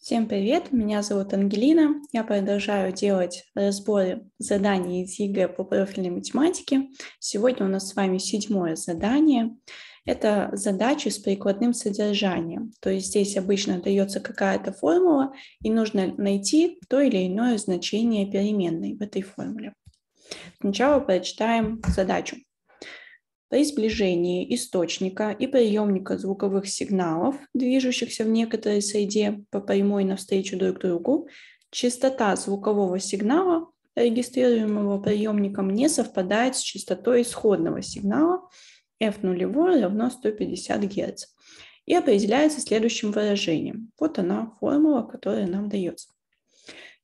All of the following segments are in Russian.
Всем привет, меня зовут Ангелина. Я продолжаю делать разборы заданий из ЕГЭ по профильной математике. Сегодня у нас с вами седьмое задание. Это задачи с прикладным содержанием. То есть здесь обычно дается какая-то формула, и нужно найти то или иное значение переменной в этой формуле. Сначала прочитаем задачу. По сближении источника и приемника звуковых сигналов, движущихся в некоторой среде по прямой навстречу друг другу, частота звукового сигнала, регистрируемого приемником, не совпадает с частотой исходного сигнала f 0 равно 150 Гц и определяется следующим выражением. Вот она формула, которая нам дается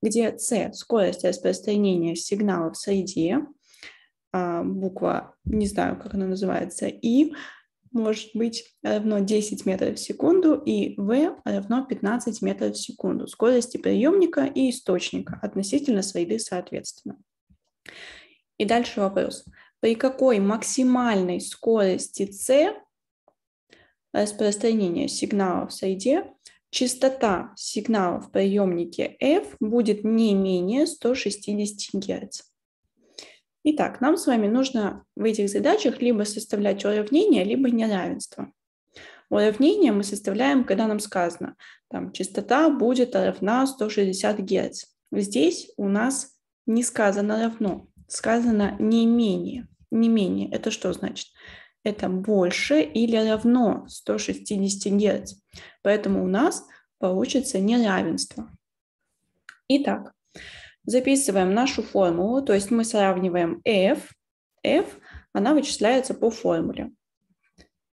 где c – скорость распространения сигнала в среде, а, буква, не знаю, как она называется, и может быть равно 10 метров в секунду, и v равно 15 метров в секунду скорости приемника и источника относительно среды соответственно. И дальше вопрос. При какой максимальной скорости c распространения сигнала в среде частота сигнала в приемнике f будет не менее 160 Гц? Итак, нам с вами нужно в этих задачах либо составлять уравнение, либо неравенство. Уравнение мы составляем, когда нам сказано, там частота будет равна 160 Гц. Здесь у нас не сказано равно, сказано не менее. Не менее, это что значит? Это больше или равно 160 Гц. Поэтому у нас получится неравенство. Итак, Записываем нашу формулу, то есть мы сравниваем f, f, она вычисляется по формуле.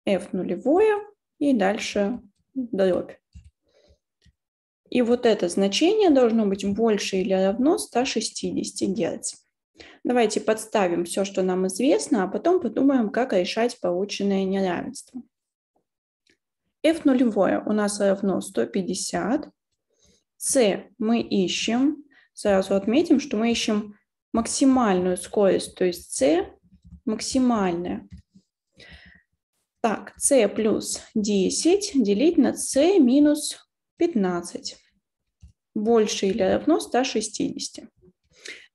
f нулевое и дальше дробь. И вот это значение должно быть больше или равно 160 Гц. Давайте подставим все, что нам известно, а потом подумаем, как решать полученное неравенство. f нулевое у нас равно 150. c мы ищем сразу отметим, что мы ищем максимальную скорость, то есть c максимальная. Так, c плюс 10 делить на c минус 15 больше или равно 160.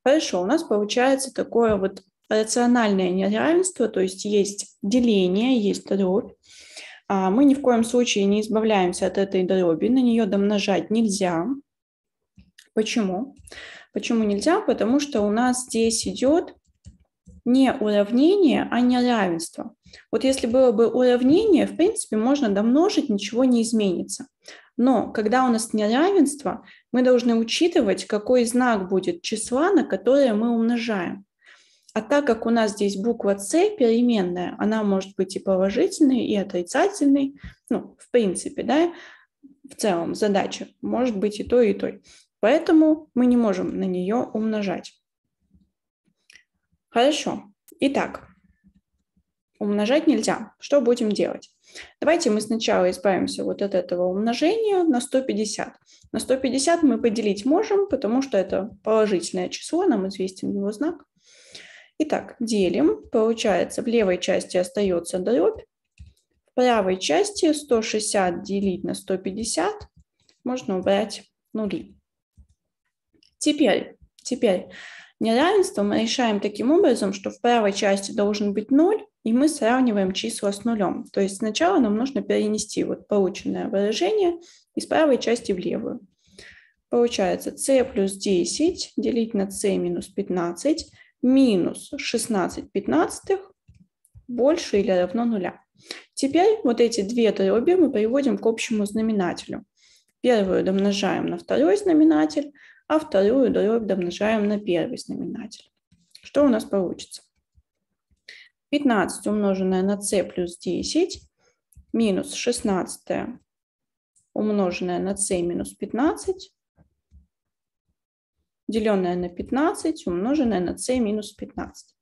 Хорошо, у нас получается такое вот рациональное неравенство, то есть есть деление, есть дробь. А, мы ни в коем случае не избавляемся от этой дроби, на нее домножать нельзя. Почему? Почему нельзя? Потому что у нас здесь идет не уравнение, а неравенство. Вот если было бы уравнение, в принципе, можно домножить, ничего не изменится. Но когда у нас неравенство, мы должны учитывать, какой знак будет числа, на которое мы умножаем. А так как у нас здесь буква С переменная, она может быть и положительной, и отрицательной, ну, в принципе, да, в целом задача может быть и то, и то. Поэтому мы не можем на нее умножать. Хорошо. Итак, умножать нельзя. Что будем делать? Давайте мы сначала избавимся вот от этого умножения на 150. На 150 мы поделить можем, потому что это положительное число, нам известен его знак. Итак, делим. Получается, в левой части остается дробь. В правой части 160 делить на 150 можно убрать нули. Теперь, теперь неравенство мы решаем таким образом, что в правой части должен быть 0, и мы сравниваем числа с нулем. То есть сначала нам нужно перенести вот полученное выражение из правой части в левую. Получается c плюс 10 делить на c минус 15 минус 16 пятнадцатых больше или равно нуля. Теперь вот эти две дроби мы приводим к общему знаменателю. Первую домножаем на второй знаменатель, а вторую дробь домножаем на первый знаменатель. Что у нас получится? 15 умноженное на c плюс 10 минус 16 умноженное на c минус 15 деленное на 15 умноженное на c минус 15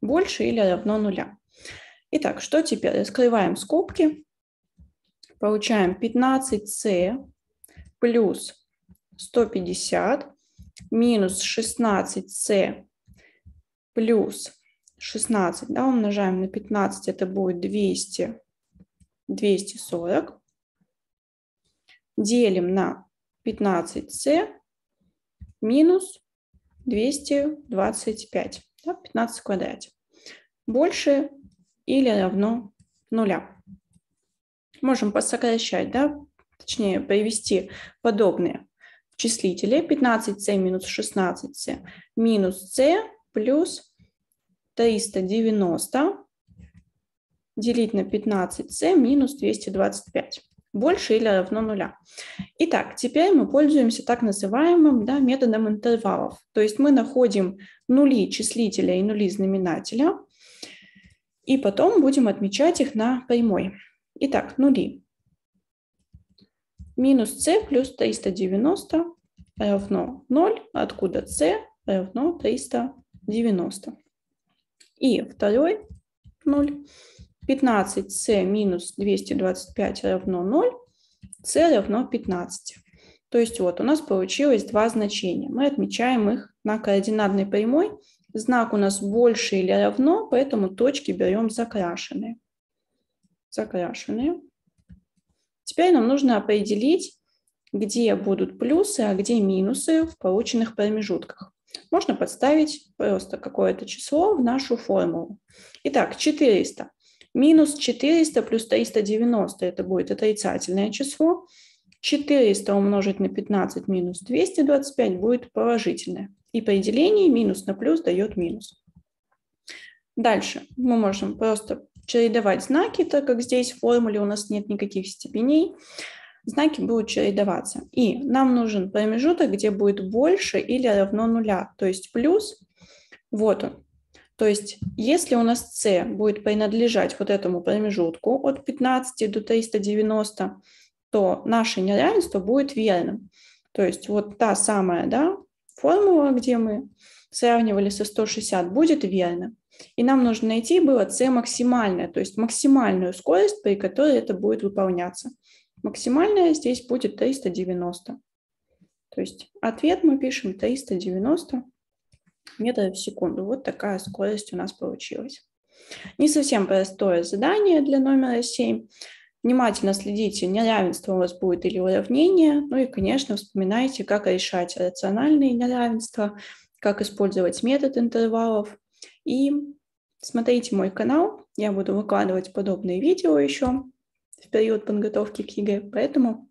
больше или равно нуля. Итак, что теперь? Раскрываем скобки. Получаем 15c плюс 150 минус 16c плюс 16, да, умножаем на 15, это будет 200, 240. Делим на 15c минус 225, да, 15 в квадрате. Больше или равно нуля. Можем посокращать, да, точнее, привести подобные числителе 15c минус 16c минус c плюс 390 делить на 15c минус 225 больше или равно нуля. Итак, теперь мы пользуемся так называемым да, методом интервалов. То есть мы находим нули числителя и нули знаменателя, и потом будем отмечать их на прямой. Итак, нули. Минус c плюс 390 равно 0, откуда c равно 390. И второй 0. 15c минус 225 равно 0, c равно 15. То есть вот у нас получилось два значения. Мы отмечаем их на координатной прямой. Знак у нас больше или равно, поэтому точки берем закрашенные. Закрашенные. Теперь нам нужно определить, где будут плюсы, а где минусы в полученных промежутках. Можно подставить просто какое-то число в нашу формулу. Итак, 400. Минус 400 плюс 390 – это будет отрицательное число. 400 умножить на 15 минус 225 будет положительное. И по делении минус на плюс дает минус. Дальше мы можем просто чередовать знаки, так как здесь в формуле у нас нет никаких степеней. Знаки будут чередоваться. И нам нужен промежуток, где будет больше или равно нуля, то есть плюс. Вот он. То есть если у нас c будет принадлежать вот этому промежутку от 15 до 390, то наше неравенство будет верным. То есть вот та самая да, формула, где мы сравнивали со 160, будет верно. И нам нужно найти было c максимальное, то есть максимальную скорость, при которой это будет выполняться. Максимальная здесь будет 390. То есть ответ мы пишем 390 метров в секунду. Вот такая скорость у нас получилась. Не совсем простое задание для номера 7. Внимательно следите, неравенство у вас будет или уравнение. Ну и, конечно, вспоминайте, как решать рациональные неравенства – как использовать метод интервалов. И смотрите мой канал, я буду выкладывать подобные видео еще в период подготовки к ЕГЭ, поэтому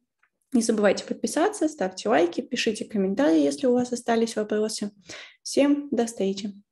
не забывайте подписаться, ставьте лайки, пишите комментарии, если у вас остались вопросы. Всем до встречи!